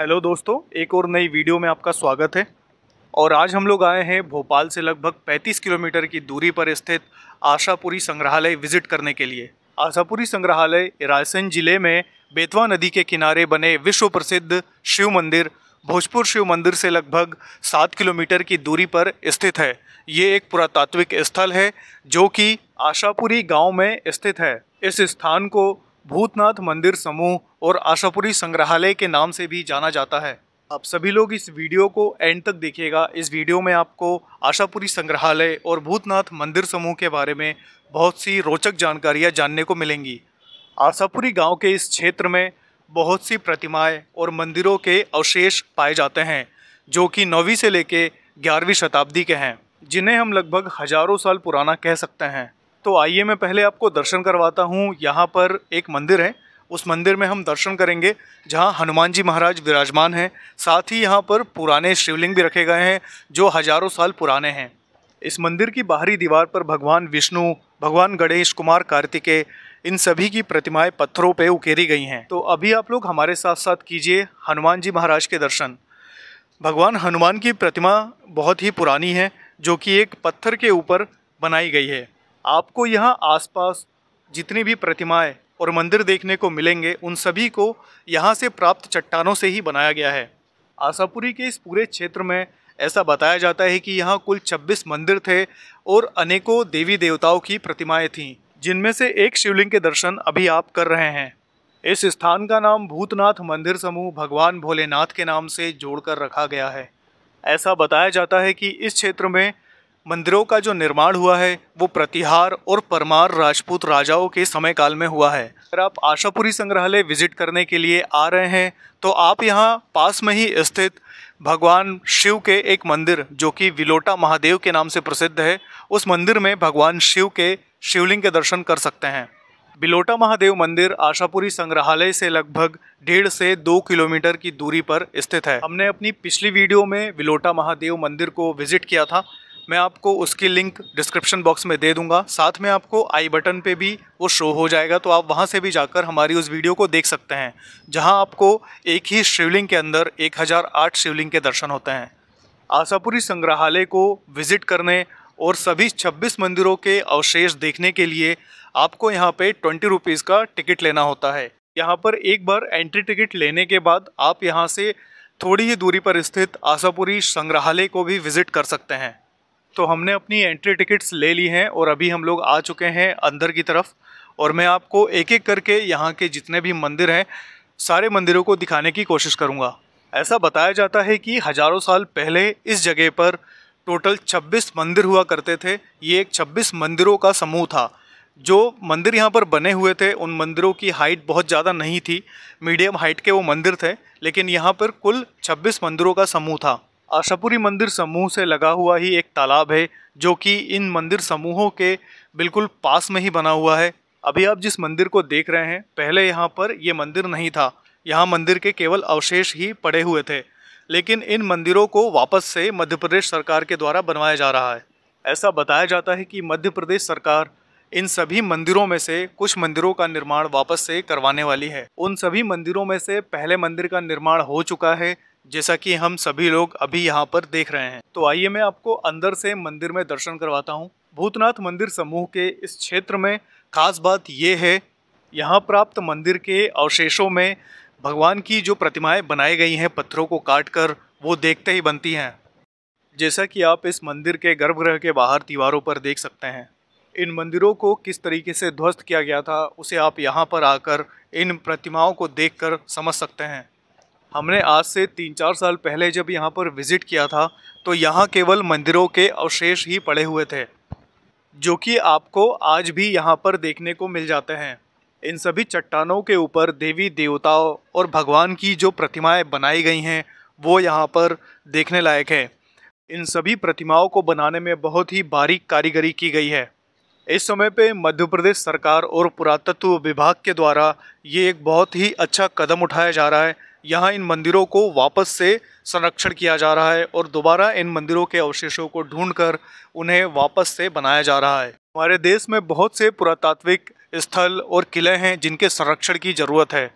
hello दोस्तों एक और नई वीडियो में आपका स्वागत है और आज हम लोग आए हैं भोपाल से लगभग 35 किलोमीटर की दूरी पर स्थित आशापुरी संग्रहालय विजिट करने के लिए आशापुरी संग्रहालय रायसेन जिले में बेतवा नदी के किनारे बने विश्व प्रसिद्ध शिव मंदिर भोजपुर शिव मंदिर से लगभग सात किलोमीटर की दूरी पर स्थित है ये एक पुरातात्विक स्थल है जो कि आशापुरी गाँव में स्थित है इस स्थान को भूतनाथ मंदिर समूह और आशापुरी संग्रहालय के नाम से भी जाना जाता है आप सभी लोग इस वीडियो को एंड तक देखिएगा इस वीडियो में आपको आशापुरी संग्रहालय और भूतनाथ मंदिर समूह के बारे में बहुत सी रोचक जानकारियाँ जानने को मिलेंगी आशापुरी गांव के इस क्षेत्र में बहुत सी प्रतिमाएं और मंदिरों के अवशेष पाए जाते हैं जो कि नौवीं से लेके ग्यारहवीं शताब्दी के हैं जिन्हें हम लगभग हजारों साल पुराना कह सकते हैं तो आइए मैं पहले आपको दर्शन करवाता हूँ यहाँ पर एक मंदिर है उस मंदिर में हम दर्शन करेंगे जहाँ हनुमान जी महाराज विराजमान हैं साथ ही यहाँ पर पुराने शिवलिंग भी रखे गए हैं जो हजारों साल पुराने हैं इस मंदिर की बाहरी दीवार पर भगवान विष्णु भगवान गणेश कुमार कार्तिकेय इन सभी की प्रतिमाएं पत्थरों पर उकेरी गई हैं तो अभी आप लोग हमारे साथ साथ कीजिए हनुमान जी महाराज के दर्शन भगवान हनुमान की प्रतिमा बहुत ही पुरानी है जो कि एक पत्थर के ऊपर बनाई गई है आपको यहाँ आसपास जितनी भी प्रतिमाएं और मंदिर देखने को मिलेंगे उन सभी को यहाँ से प्राप्त चट्टानों से ही बनाया गया है आशापुरी के इस पूरे क्षेत्र में ऐसा बताया जाता है कि यहाँ कुल 26 मंदिर थे और अनेकों देवी देवताओं की प्रतिमाएं थीं जिनमें से एक शिवलिंग के दर्शन अभी आप कर रहे हैं इस स्थान का नाम भूतनाथ मंदिर समूह भगवान भोलेनाथ के नाम से जोड़कर रखा गया है ऐसा बताया जाता है कि इस क्षेत्र में मंदिरों का जो निर्माण हुआ है वो प्रतिहार और परमार राजपूत राजाओं के समय काल में हुआ है अगर आप आशापुरी संग्रहालय विजिट करने के लिए आ रहे हैं तो आप यहाँ पास में ही स्थित भगवान शिव के एक मंदिर जो कि विलोटा महादेव के नाम से प्रसिद्ध है उस मंदिर में भगवान शिव के शिवलिंग के दर्शन कर सकते हैं बिलोटा महादेव मंदिर आशापुरी संग्रहालय से लगभग डेढ़ से दो किलोमीटर की दूरी पर स्थित है हमने अपनी पिछली वीडियो में बिलोटा महादेव मंदिर को विजिट किया था मैं आपको उसकी लिंक डिस्क्रिप्शन बॉक्स में दे दूंगा साथ में आपको आई बटन पे भी वो शो हो जाएगा तो आप वहाँ से भी जाकर हमारी उस वीडियो को देख सकते हैं जहाँ आपको एक ही शिवलिंग के अंदर 1008 शिवलिंग के दर्शन होते हैं आशापुरी संग्रहालय को विज़िट करने और सभी 26 मंदिरों के अवशेष देखने के लिए आपको यहाँ पर ट्वेंटी रुपीज़ का टिकट लेना होता है यहाँ पर एक बार एंट्री टिकट लेने के बाद आप यहाँ से थोड़ी ही दूरी पर स्थित आशापुरी संग्रहालय को भी विज़िट कर सकते हैं तो हमने अपनी एंट्री टिकट्स ले ली हैं और अभी हम लोग आ चुके हैं अंदर की तरफ और मैं आपको एक एक करके यहाँ के जितने भी मंदिर हैं सारे मंदिरों को दिखाने की कोशिश करूँगा ऐसा बताया जाता है कि हज़ारों साल पहले इस जगह पर टोटल 26 मंदिर हुआ करते थे ये एक 26 मंदिरों का समूह था जो मंदिर यहाँ पर बने हुए थे उन मंदिरों की हाइट बहुत ज़्यादा नहीं थी मीडियम हाइट के वो मंदिर थे लेकिन यहाँ पर कुल 26 मंदिरों का समूह था आशापुरी मंदिर समूह से लगा हुआ ही एक तालाब है जो कि इन मंदिर समूहों के बिल्कुल पास में ही बना हुआ है अभी आप जिस मंदिर को देख रहे हैं पहले यहाँ पर ये मंदिर नहीं था यहाँ मंदिर के केवल अवशेष ही पड़े हुए थे लेकिन इन मंदिरों को वापस से मध्य प्रदेश सरकार के द्वारा बनवाया जा रहा है ऐसा बताया जाता है कि मध्य प्रदेश सरकार इन सभी मंदिरों में से कुछ मंदिरों का निर्माण वापस से करवाने वाली है उन सभी मंदिरों में से पहले मंदिर का निर्माण हो चुका है जैसा कि हम सभी लोग अभी यहाँ पर देख रहे हैं तो आइए मैं आपको अंदर से मंदिर में दर्शन करवाता हूँ भूतनाथ मंदिर समूह के इस क्षेत्र में खास बात ये है यहाँ प्राप्त मंदिर के अवशेषों में भगवान की जो प्रतिमाएं बनाई गई हैं पत्थरों को काट कर वो देखते ही बनती हैं जैसा कि आप इस मंदिर के गर्भगृह के बाहर दीवारों पर देख सकते हैं इन मंदिरों को किस तरीके से ध्वस्त किया गया था उसे आप यहाँ पर आकर इन प्रतिमाओं को देखकर समझ सकते हैं हमने आज से तीन चार साल पहले जब यहाँ पर विज़िट किया था तो यहाँ केवल मंदिरों के अवशेष ही पड़े हुए थे जो कि आपको आज भी यहाँ पर देखने को मिल जाते हैं इन सभी चट्टानों के ऊपर देवी देवताओं और भगवान की जो प्रतिमाएं बनाई गई हैं वो यहाँ पर देखने लायक है इन सभी प्रतिमाओं को बनाने में बहुत ही बारीक कारीगरी की गई है इस समय पे मध्य प्रदेश सरकार और पुरातत्व विभाग के द्वारा ये एक बहुत ही अच्छा कदम उठाया जा रहा है यहाँ इन मंदिरों को वापस से संरक्षण किया जा रहा है और दोबारा इन मंदिरों के अवशेषों को ढूंढकर उन्हें वापस से बनाया जा रहा है हमारे देश में बहुत से पुरातात्विक स्थल और किले हैं जिनके संरक्षण की ज़रूरत है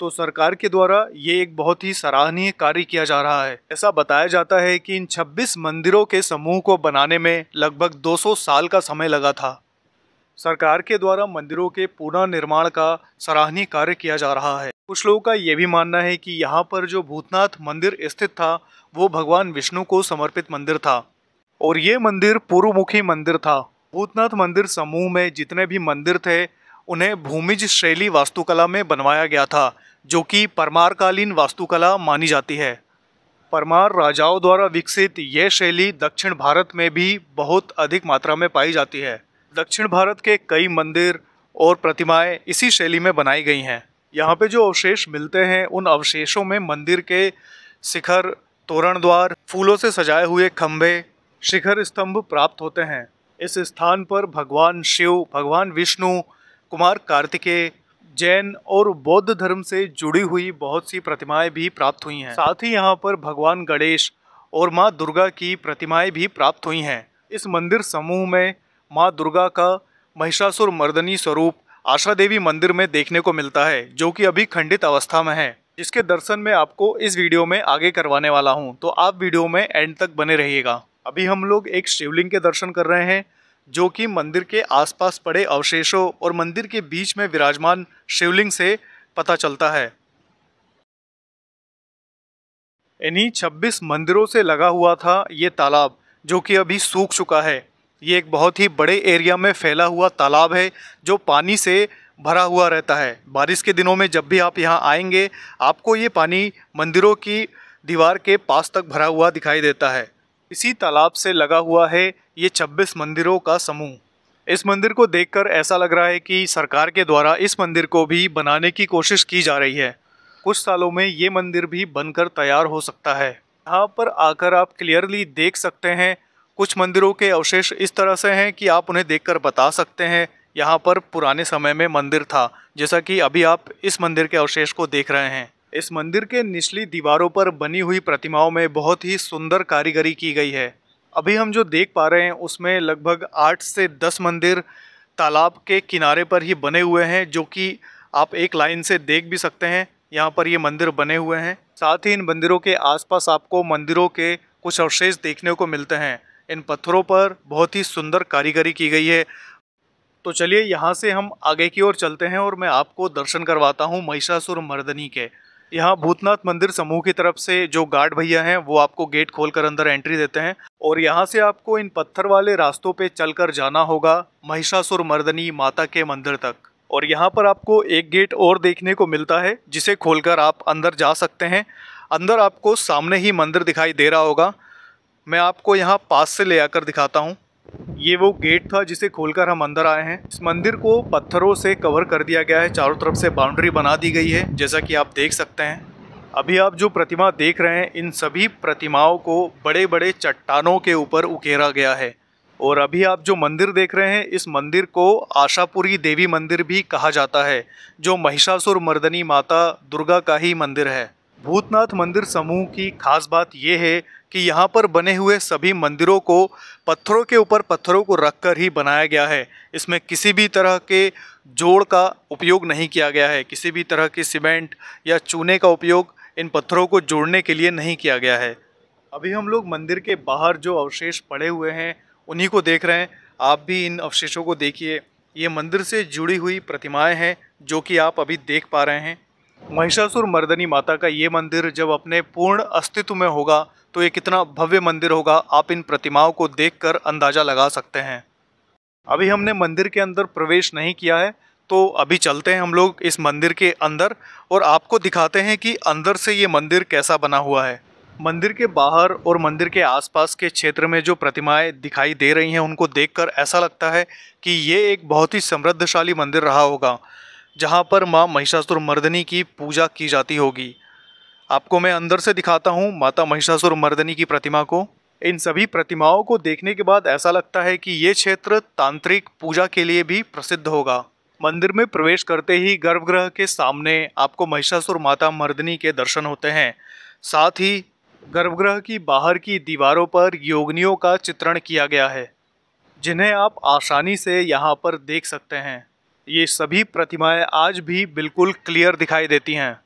तो सरकार के द्वारा ये एक बहुत ही सराहनीय कार्य किया जा रहा है ऐसा बताया जाता है कि इन 26 मंदिरों के समूह को बनाने में लगभग 200 साल का समय लगा था सरकार के द्वारा मंदिरों के पुनर्निर्माण का सराहनीय कार्य किया जा रहा है कुछ लोगों का ये भी मानना है कि यहाँ पर जो भूतनाथ मंदिर स्थित था वो भगवान विष्णु को समर्पित मंदिर था और ये मंदिर पूर्वमुखी मंदिर था भूतनाथ मंदिर समूह में जितने भी मंदिर थे उन्हें भूमिज शैली वास्तुकला में बनवाया गया था जो कि परमारकालीन वास्तुकला मानी जाती है परमार राजाओं द्वारा विकसित यह शैली दक्षिण भारत में भी बहुत अधिक मात्रा में पाई जाती है दक्षिण भारत के कई मंदिर और प्रतिमाएं इसी शैली में बनाई गई हैं यहाँ पे जो अवशेष मिलते हैं उन अवशेषों में मंदिर के शिखर तोरण द्वार फूलों से सजाए हुए खम्भे शिखर स्तंभ प्राप्त होते हैं इस स्थान पर भगवान शिव भगवान विष्णु कुमार कार्तिकेय जैन और बौद्ध धर्म से जुड़ी हुई बहुत सी प्रतिमाएं भी प्राप्त हुई हैं साथ ही यहाँ पर भगवान गणेश और माँ दुर्गा की प्रतिमाएं भी प्राप्त हुई हैं इस मंदिर समूह में माँ दुर्गा का महिषासुर मर्दनी स्वरूप आशा देवी मंदिर में देखने को मिलता है जो कि अभी खंडित अवस्था में है जिसके दर्शन में आपको इस वीडियो में आगे करवाने वाला हूँ तो आप वीडियो में एंड तक बने रहिएगा अभी हम लोग एक शिवलिंग के दर्शन कर रहे हैं जो कि मंदिर के आसपास पड़े अवशेषों और मंदिर के बीच में विराजमान शिवलिंग से पता चलता है इन्हीं 26 मंदिरों से लगा हुआ था ये तालाब जो कि अभी सूख चुका है ये एक बहुत ही बड़े एरिया में फैला हुआ तालाब है जो पानी से भरा हुआ रहता है बारिश के दिनों में जब भी आप यहाँ आएंगे आपको ये पानी मंदिरों की दीवार के पास तक भरा हुआ दिखाई देता है इसी तालाब से लगा हुआ है ये 26 मंदिरों का समूह इस मंदिर को देखकर ऐसा लग रहा है कि सरकार के द्वारा इस मंदिर को भी बनाने की कोशिश की जा रही है कुछ सालों में ये मंदिर भी बनकर तैयार हो सकता है यहाँ पर आकर आप क्लियरली देख सकते हैं कुछ मंदिरों के अवशेष इस तरह से हैं कि आप उन्हें देखकर बता सकते हैं यहाँ पर पुराने समय में मंदिर था जैसा कि अभी आप इस मंदिर के अवशेष को देख रहे हैं इस मंदिर के निचली दीवारों पर बनी हुई प्रतिमाओं में बहुत ही सुंदर कारीगरी की गई है अभी हम जो देख पा रहे हैं उसमें लगभग आठ से दस मंदिर तालाब के किनारे पर ही बने हुए हैं जो कि आप एक लाइन से देख भी सकते हैं यहाँ पर ये मंदिर बने हुए हैं साथ ही इन मंदिरों के आसपास आपको मंदिरों के कुछ अवशेष देखने को मिलते हैं इन पत्थरों पर बहुत ही सुंदर कारीगरी की गई है तो चलिए यहाँ से हम आगे की ओर चलते हैं और मैं आपको दर्शन करवाता हूँ महिषासुर मर्दनी के यहाँ भूतनाथ मंदिर समूह की तरफ से जो गार्ड भैया हैं वो आपको गेट खोलकर अंदर एंट्री देते हैं और यहाँ से आपको इन पत्थर वाले रास्तों पे चलकर जाना होगा महिषासुर मर्दनी माता के मंदिर तक और यहाँ पर आपको एक गेट और देखने को मिलता है जिसे खोलकर आप अंदर जा सकते हैं अंदर आपको सामने ही मंदिर दिखाई दे रहा होगा मैं आपको यहाँ पास से ले आकर दिखाता हूँ ये वो गेट था जिसे खोलकर हम अंदर आए हैं इस मंदिर को पत्थरों से कवर कर दिया गया है चारों तरफ से बाउंड्री बना दी गई है जैसा कि आप देख सकते हैं अभी आप जो प्रतिमा देख रहे हैं इन सभी प्रतिमाओं को बड़े बड़े चट्टानों के ऊपर उकेरा गया है और अभी आप जो मंदिर देख रहे हैं इस मंदिर को आशापुरी देवी मंदिर भी कहा जाता है जो महिषासुर मर्दनी माता दुर्गा का ही मंदिर है भूतनाथ मंदिर समूह की खास बात यह है कि यहाँ पर बने हुए सभी मंदिरों को पत्थरों के ऊपर पत्थरों को रखकर ही बनाया गया है इसमें किसी भी तरह के जोड़ का उपयोग नहीं किया गया है किसी भी तरह के सीमेंट या चूने का उपयोग इन पत्थरों को जोड़ने के लिए नहीं किया गया है अभी हम लोग मंदिर के बाहर जो अवशेष पड़े हुए हैं उन्हीं को देख रहे हैं आप भी इन अवशेषों को देखिए ये मंदिर से जुड़ी हुई प्रतिमाएं हैं जो कि आप अभी देख पा रहे हैं महिषासुर मर्दनी माता का ये मंदिर जब अपने पूर्ण अस्तित्व में होगा तो ये कितना भव्य मंदिर होगा आप इन प्रतिमाओं को देखकर अंदाज़ा लगा सकते हैं अभी हमने मंदिर के अंदर प्रवेश नहीं किया है तो अभी चलते हैं हम लोग इस मंदिर के अंदर और आपको दिखाते हैं कि अंदर से ये मंदिर कैसा बना हुआ है मंदिर के बाहर और मंदिर के आसपास के क्षेत्र में जो प्रतिमाएं दिखाई दे रही हैं उनको देखकर ऐसा लगता है कि ये एक बहुत ही समृद्धशाली मंदिर रहा होगा जहाँ पर माँ महिषासुर मर्दनी की पूजा की जाती होगी आपको मैं अंदर से दिखाता हूँ माता महिषासुर मर्दनी की प्रतिमा को इन सभी प्रतिमाओं को देखने के बाद ऐसा लगता है कि ये क्षेत्र तांत्रिक पूजा के लिए भी प्रसिद्ध होगा मंदिर में प्रवेश करते ही गर्भगृह के सामने आपको महिषासुर माता मर्दनी के दर्शन होते हैं साथ ही गर्भगृह की बाहर की दीवारों पर योगनियों का चित्रण किया गया है जिन्हें आप आसानी से यहाँ पर देख सकते हैं ये सभी प्रतिमाएं आज भी बिल्कुल क्लियर दिखाई देती हैं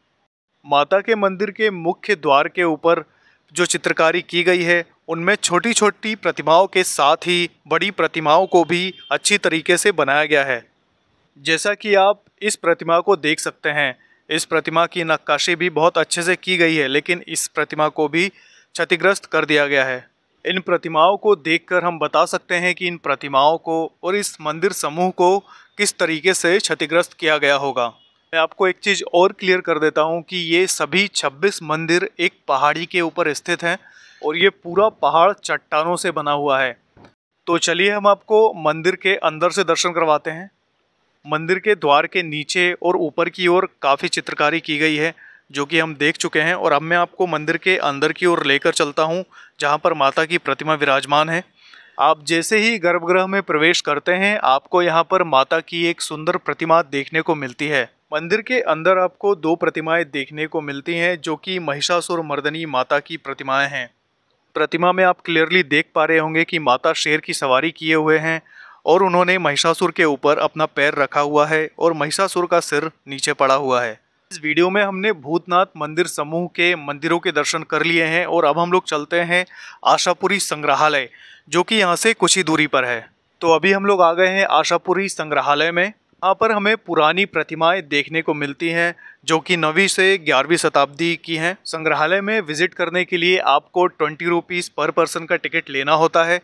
माता के मंदिर के मुख्य द्वार के ऊपर जो चित्रकारी की गई है उनमें छोटी छोटी प्रतिमाओं के साथ ही बड़ी प्रतिमाओं को भी अच्छी तरीके से बनाया गया है जैसा कि आप इस प्रतिमा को देख सकते हैं इस प्रतिमा की नक्काशी भी बहुत अच्छे से की गई है लेकिन इस प्रतिमा को भी क्षतिग्रस्त कर दिया गया है इन प्रतिमाओं को देखकर हम बता सकते हैं कि इन प्रतिमाओं को और इस मंदिर समूह को किस तरीके से क्षतिग्रस्त किया गया होगा मैं आपको एक चीज़ और क्लियर कर देता हूँ कि ये सभी 26 मंदिर एक पहाड़ी के ऊपर स्थित हैं और ये पूरा पहाड़ चट्टानों से बना हुआ है तो चलिए हम आपको मंदिर के अंदर से दर्शन करवाते हैं मंदिर के द्वार के नीचे और ऊपर की ओर काफ़ी चित्रकारी की गई है जो कि हम देख चुके हैं और अब मैं आपको मंदिर के अंदर की ओर लेकर चलता हूँ जहाँ पर माता की प्रतिमा विराजमान है आप जैसे ही गर्भगृह में प्रवेश करते हैं आपको यहाँ पर माता की एक सुंदर प्रतिमा देखने को मिलती है मंदिर के अंदर आपको दो प्रतिमाएं देखने को मिलती हैं जो कि महिषासुर मर्दनी माता की प्रतिमाएं हैं प्रतिमा में आप क्लियरली देख पा रहे होंगे कि माता शेर की सवारी किए हुए हैं और उन्होंने महिषासुर के ऊपर अपना पैर रखा हुआ है और महिषासुर का सिर नीचे पड़ा हुआ है इस वीडियो में हमने भूतनाथ मंदिर समूह के मंदिरों के दर्शन कर लिए हैं और अब हम लोग चलते हैं आशापुरी संग्रहालय जो कि यहाँ से कुछ ही दूरी पर है तो अभी हम लोग आ गए हैं आशापुरी संग्रहालय में यहाँ पर हमें पुरानी प्रतिमाएं देखने को मिलती हैं जो कि नवी से ग्यारहवीं शताब्दी की हैं संग्रहालय में विजिट करने के लिए आपको ट्वेंटी रुपीज़ पर पर्सन का टिकट लेना होता है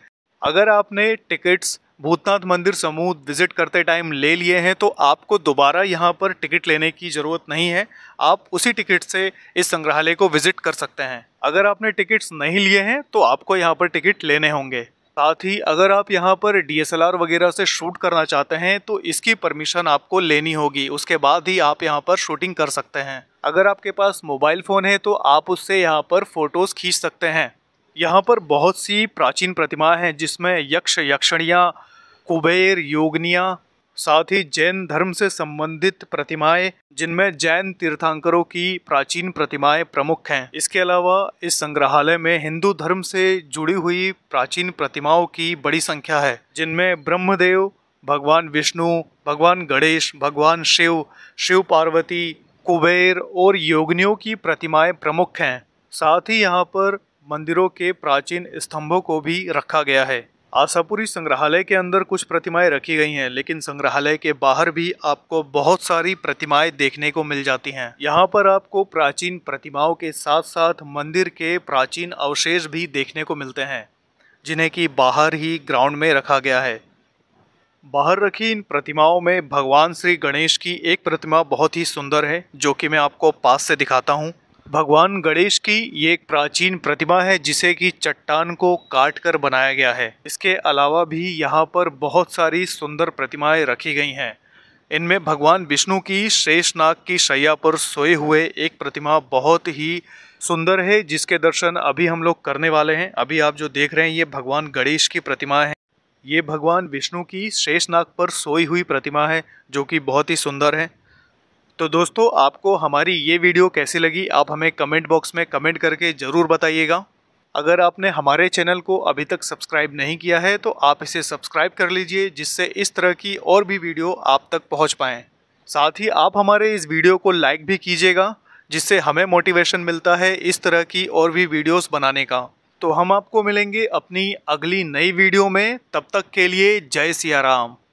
अगर आपने टिकट्स भूतनाथ मंदिर समूह विज़िट करते टाइम ले लिए हैं तो आपको दोबारा यहाँ पर टिकट लेने की ज़रूरत नहीं है आप उसी टिकट से इस संग्रहालय को विज़िट कर सकते हैं अगर आपने टिकट्स नहीं लिए हैं तो आपको यहाँ पर टिकट लेने होंगे साथ ही अगर आप यहाँ पर डी वगैरह से शूट करना चाहते हैं तो इसकी परमिशन आपको लेनी होगी उसके बाद ही आप यहाँ पर शूटिंग कर सकते हैं अगर आपके पास मोबाइल फ़ोन है तो आप उससे यहाँ पर फ़ोटोज़ खींच सकते हैं यहाँ पर बहुत सी प्राचीन प्रतिमाएं हैं जिसमें यक्ष यक्षणियाँ कुबेर योगनियाँ साथ ही जैन धर्म से संबंधित प्रतिमाएं जिनमें जैन तीर्थांकरों की प्राचीन प्रतिमाएं प्रमुख हैं इसके अलावा इस संग्रहालय में हिंदू धर्म से जुड़ी हुई प्राचीन प्रतिमाओं की बड़ी संख्या है जिनमें ब्रह्मदेव भगवान विष्णु भगवान गणेश भगवान शिव शिव पार्वती कुबेर और योगनियों की प्रतिमाएं प्रमुख हैं साथ ही यहाँ पर मंदिरों के प्राचीन स्तंभों को भी रखा गया है आशापुरी संग्रहालय के अंदर कुछ प्रतिमाएं रखी गई हैं लेकिन संग्रहालय के बाहर भी आपको बहुत सारी प्रतिमाएं देखने को मिल जाती हैं यहाँ पर आपको प्राचीन प्रतिमाओं के साथ साथ मंदिर के प्राचीन अवशेष भी देखने को मिलते हैं जिन्हें कि बाहर ही ग्राउंड में रखा गया है बाहर रखी इन प्रतिमाओं में भगवान श्री गणेश की एक प्रतिमा बहुत ही सुंदर है जो कि मैं आपको पास से दिखाता हूँ भगवान गणेश की ये एक प्राचीन प्रतिमा है जिसे कि चट्टान को काट कर बनाया गया है इसके अलावा भी यहाँ पर बहुत सारी सुंदर प्रतिमाएं रखी गई हैं इनमें भगवान विष्णु की शेषनाग की शैया पर सोए हुए एक प्रतिमा बहुत ही सुंदर है जिसके दर्शन अभी हम लोग करने वाले हैं अभी आप जो देख रहे हैं ये भगवान गणेश की प्रतिमा है ये भगवान विष्णु की शेषनाग पर सोई हुई प्रतिमा है जो कि बहुत ही सुंदर है तो दोस्तों आपको हमारी ये वीडियो कैसी लगी आप हमें कमेंट बॉक्स में कमेंट करके ज़रूर बताइएगा अगर आपने हमारे चैनल को अभी तक सब्सक्राइब नहीं किया है तो आप इसे सब्सक्राइब कर लीजिए जिससे इस तरह की और भी वीडियो आप तक पहुंच पाएँ साथ ही आप हमारे इस वीडियो को लाइक भी कीजिएगा जिससे हमें मोटिवेशन मिलता है इस तरह की और भी वीडियोस बनाने का तो हम आपको मिलेंगे अपनी अगली नई वीडियो में तब तक के लिए जय सिया राम